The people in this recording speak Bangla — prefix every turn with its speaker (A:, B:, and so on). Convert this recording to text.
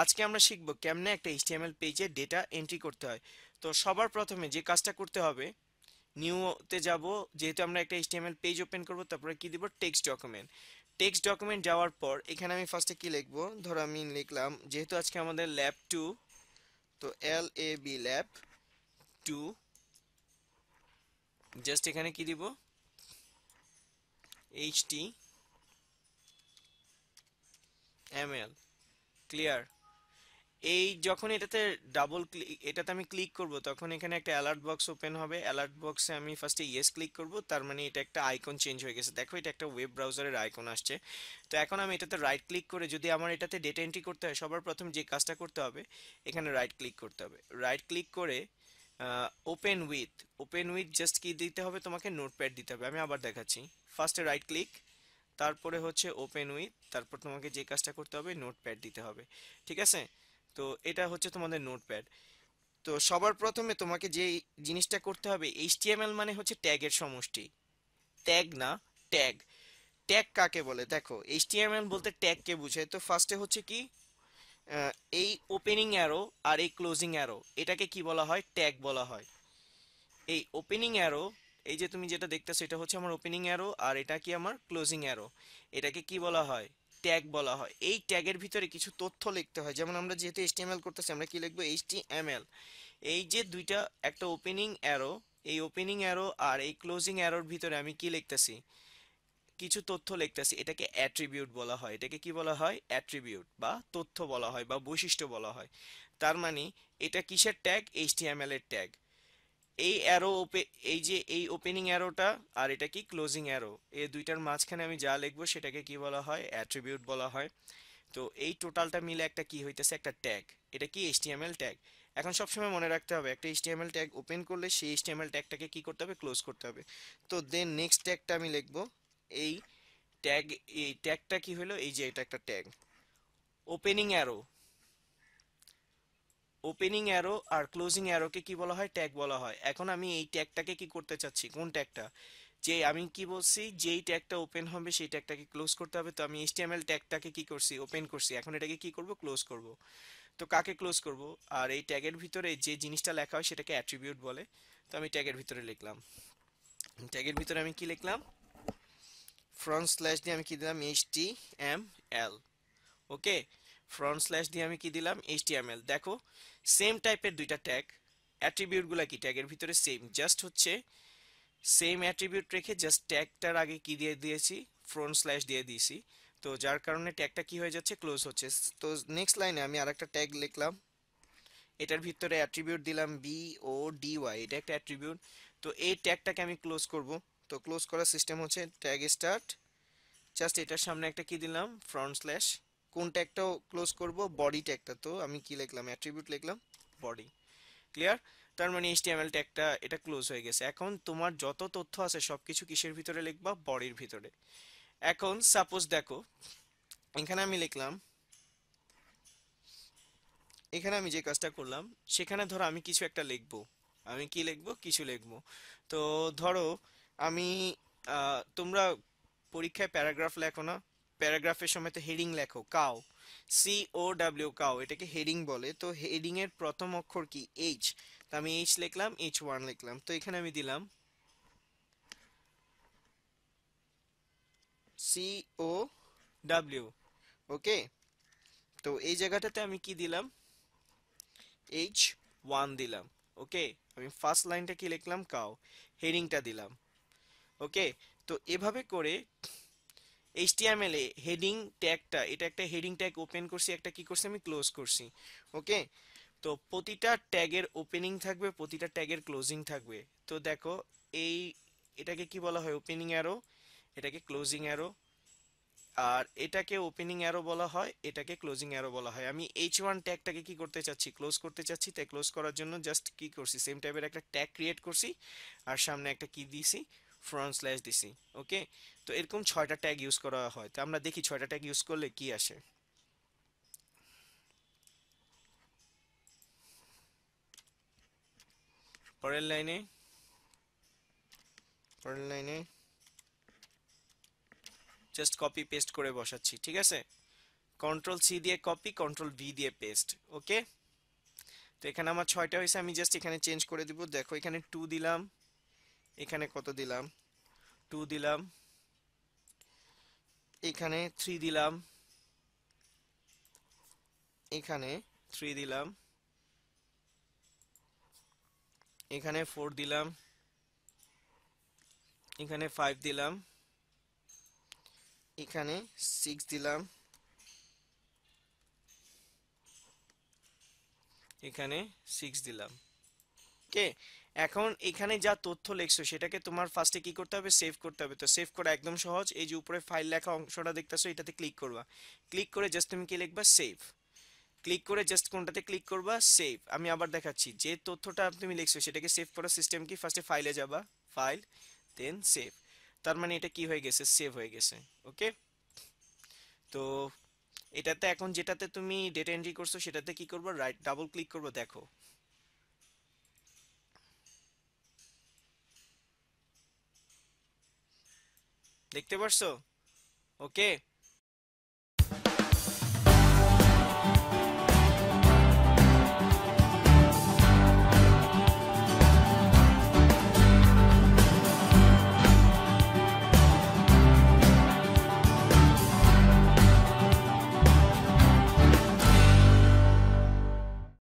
A: আজকে আমরা শিখব কেমনে একটা এইচটিএমএল পেজে ডেটা এন্ট্রি করতে হয় তো সবার প্রথমে যে কাজটা করতে হবে নিউতে যাব যেহেতু আমরা একটা এইচটিএমএল পেজ ওপেন করব তারপরে কি দিব টেক্সট ডকুমেন্ট টেক্সট ডকুমেন্ট যাওয়ার পর এখানে আমি ফার্স্টে কি লিখব ধরো আমি লিখলাম যেহেতু আজকে আমাদের ল্যাব টু তো L A B lab two just এখানে কি দিব এইচটি এমএল ক্লিয়ার এই যখন এটাতে ডাবল ক্লিক এটাতে আমি ক্লিক করব তখন এখানে একটা অ্যালার্ট বক্স ওপেন হবে অ্যালার্ট বক্সে আমি ফার্স্টে ইয়েস ক্লিক করব তার মানে এটা একটা আইকন চেঞ্জ হয়ে গেছে দেখো এটা একটা ওয়েব ব্রাউজারের আইকন আসছে তো এখন আমি এটাতে রাইট ক্লিক করে যদি আমার এটাতে ডেটা এন্ট্রি করতে হয় সবার প্রথম যে কাজটা করতে হবে এখানে রাইট ক্লিক করতে হবে রাইট ক্লিক করে open with open with just কি দিতে হবে তোমাকে নোটপ্যাড দিতে হবে আমি আবার দেখাচ্ছি ফার্স্টে রাইট ক্লিক তারপরে হচ্ছে ওপেন উইথ তারপর তোমাকে যে কাজটা করতে হবে নোটপ্যাড দিতে হবে ঠিক আছে তো এটা হচ্ছে তোমাদের নোটপ্যাড তো সবার প্রথমে তোমাকে যে জিনিসটা করতে হবে এইচটিএমএল মানে হচ্ছে ট্যাগের সমষ্টি ট্যাগ না ট্যাগ ট্যাগ কাকে বলে দেখো এইচটিএমএল বলতে ট্যাগকে বোঝায় তো ফার্স্টে হচ্ছে কি এই ওপেনিং অ্যারো আর এই ক্লোজিং অ্যারো এটাকে কি বলা হয় ট্যাগ বলা হয় এই ওপেনিং অ্যারো এই যে তুমি যেটা দেখতেছো এটা হচ্ছে আমার ওপেনিং অ্যারো আর এটা কি আমার ক্লোজিং অ্যারো এটাকে কি বলা হয় ট্যাগ বলা হয় এই ট্যাগের ভিতরে কিছু তথ্য লিখতে হয় যেমন আমরা যেহেতু এইচটিএমএল করতেছি আমরা কি লিখবো এইচটিএমএল এই যে দুইটা একটা ওপেনিং অ্যারো এই ওপেনিং অ্যারো আর এই ক্লোজিং অ্যারোর ভিতরে আমি কি লিখতেছি কিছু তথ্য লিখতেছি এটাকে অ্যাট্রিবিউট বলা হয় এটাকে কি বলা হয় অ্যাট্রিবিউট বা তথ্য বলা হয় বা বৈশিষ্ট্য বলা হয় তার মানে এটা কিসের ট্যাগ এইচটিএমএল এর ট্যাগ এই অ্যারো এই যে এই ওপেনিং অ্যারোটা আর এটা কি ক্লোজিং অ্যারো এই দুইটার মাঝখানে আমি যা লিখবো সেটাকে কি বলা হয় অ্যাট্রিবিউট বলা হয় তো এই টোটালটা মিলে একটা কি হইতেছে একটা ট্যাগ এটা কি এইচটিএমএল ট্যাগ এখন সবসময় মনে রাখতে হবে একটা এইচটিএমএল ট্যাগ ওপেন করলে সেই এইচটিএমএল ট্যাগটাকে কি করতে হবে ক্লোজ করতে হবে তো দেন নেক্সট ট্যাগটা আমি লিখবো এই ট্যাগ এই ট্যাগটা কি হলো এই যে এটা একটা tag opening arrow opening arrow আর ক্লোজিং অ্যারোকে কি বলা হয় ট্যাগ বলা হয় এখন আমি এই ট্যাগটাকে কি করতে চাচ্ছি কোন ট্যাগটা যে আমি কি বলছি যেই ট্যাগটা ওপেন হবে সেই ট্যাগটাকে ক্লোজ করতে হবে তো আমি এইচটিএমএল ট্যাগটাকে কি করছি ওপেন করছি এখন এটাকে কি করব ক্লোজ করব তো কাকে ক্লোজ করব আর এই ট্যাগের ভিতরে যে জিনিসটা লেখা হয় সেটাকে অ্যাট্রিবিউট বলে তো আমি ট্যাগের ভিতরে লিখলাম ট্যাগের ভিতরে আমি কি লিখলাম ফ্রন্ট স্ল্যাশ দিয়ে আমি কি দিলাম HTML T M L okay front slash দিয়ে আমি কি দিলাম এইচটিএমএল দেখো সেম টাইপের দুইটা ট্যাগ অ্যাট্রিবিউটগুলা কি ট্যাগের ভিতরে সেম জাস্ট হচ্ছে সেম অ্যাট্রিবিউট রেখে জাস্ট ট্যাগটার আগে কি দিয়ে দিয়েছি ফ্রন্ট স্ল্যাশ দিয়ে দিয়েছি তো যার কারণে ট্যাগটা কি হয়ে যাচ্ছে ক্লোজ হচ্ছে তো নেক্সট লাইনে আমি আরেকটা ট্যাগ লিখলাম এটার ভিতরে অ্যাট্রিবিউট দিলাম বি ও ডি ওয়াই এটা একটা অ্যাট্রিবিউট তো এই ট্যাগটাকে আমি ক্লোজ করব তো ক্লোজ করার সিস্টেম হচ্ছে ট্যাগ স্টার্ট জাস্ট এটার সামনে একটা কি দিলাম ফ্রন্ট স্ল্যাশ কোন ট্যাগটা ক্লোজ করব বডি ট্যাগটা তো আমি কি লিখলাম অ্যাট্রিবিউট লিখলাম বডি ক্লিয়ার তার মানে এইচটিএমএল ট্যাগটা এটা ক্লোজ হয়ে গেছে এখন তোমার যত তথ্য আছে সব কিছু কিসের ভিতরে লিখবা বডির ভিতরে এখন সাপোজ দেখো এখানে আমি লিখলাম এখানে আমি যে কাজটা করলাম সেখানে ধরো আমি কিছু একটা লিখব আমি কি লিখব কিছু লিখব তো ধরো আমি তোমরা পরীক্ষায় প্যারাগ্রাফ লেখো না প্যারাগ্রাফের সময় তো হেডিং লেখো cow C O W cow এটাকে হেডিং বলে তো হেডিং এর প্রথম অক্ষর কি এইচ তো আমি এইচ লিখলাম এইচ ওয়ান লিখলাম তো এখানে আমি দিলাম সি ও ডাব্লিউ ওকে তো এই জায়গাটাতে আমি কি দিলাম এইচ ওয়ান দিলাম ওকে আমি ফার্স্ট লাইনটা কি লিখলাম কাউ হেডিংটা দিলাম ওকে তো এভাবে করে html এ হেডিং ট্যাগটা এটা একটা হেডিং ট্যাগ ওপেন করছি একটা কি করছি আমি ক্লোজ করছি ওকে তো প্রতিটা ট্যাগের ওপেনিং থাকবে প্রতিটা ট্যাগের ক্লোজিং থাকবে তো দেখো এই এটাকে কি বলা হয় ওপেনিং অ্যারো এটাকে ক্লোজিং অ্যারো আর এটাকে ওপেনিং অ্যারো বলা হয় এটাকে ক্লোজিং অ্যারো বলা হয় আমি এইচ ওয়ান ট্যাগটাকে কি করতে চাচ্ছি ক্লোজ করতে চাচ্ছি তাই ক্লোজ করার জন্য জাস্ট কি করছি সেম টাইপের একটা ট্যাগ ক্রিয়েট করছি আর সামনে একটা কি দিছি ফ্রন্ট স্ল্যাশ দিছি ওকে তো এরকম ছয়টা ট্যাগ ইউজ করা হয় তো আমরা দেখি ছয়টা ট্যাগ ইউজ করলে কি আসে পরের লাইনে পরের লাইনে জাস্ট কপি পেস্ট করে বসাচ্ছি ঠিক আছে কন্ট্রোল সি দিয়ে কপি কন্ট্রোল ভি দিয়ে পেস্ট ওকে তো এখানে আমার ছয়টা হয়েছে আমি জাস্ট এখানে চেঞ্জ করে দিব দেখো এখানে টু দিলাম এখানে কত দিলাম টু দিলাম এখানে থ্রি দিলাম এখানে থ্রি দিলাম এখানে ফোর দিলাম এখানে ফাইভ দিলাম এখানে সিক্স দিলাম এখানে সিক্স দিলাম ওকে এখন এখানে যা তথ্য লিখছো সেটাকে তোমার ফার্স্টে কি করতে হবে সেভ করতে হবে তো সেভ করা একদম সহজ এই যে উপরে ফাইল লেখা অংশটা দেখতেছো এটাতে ক্লিক করবা ক্লিক করে জাস্ট তুমি কি লিখবা সেভ ক্লিক করে জাস্ট কোনটাতে ক্লিক করবা সেভ আমি আবার দেখাচ্ছি যে তথ্যটা তুমি লিখছো সেটাকে সেভ করার সিস্টেম কি ফার্স্টে ফাইলে যাবা ফাইল দেন সেভ তার মানে এটা কি হয়ে গেছে সেভ হয়ে গেছে ওকে তো এটাতে এখন যেটাতে তুমি ডেটা এন্ট্রি করছো সেটাতে কি করবো রাইট ডাবল ক্লিক করবো দেখো দেখতে পারছো ওকে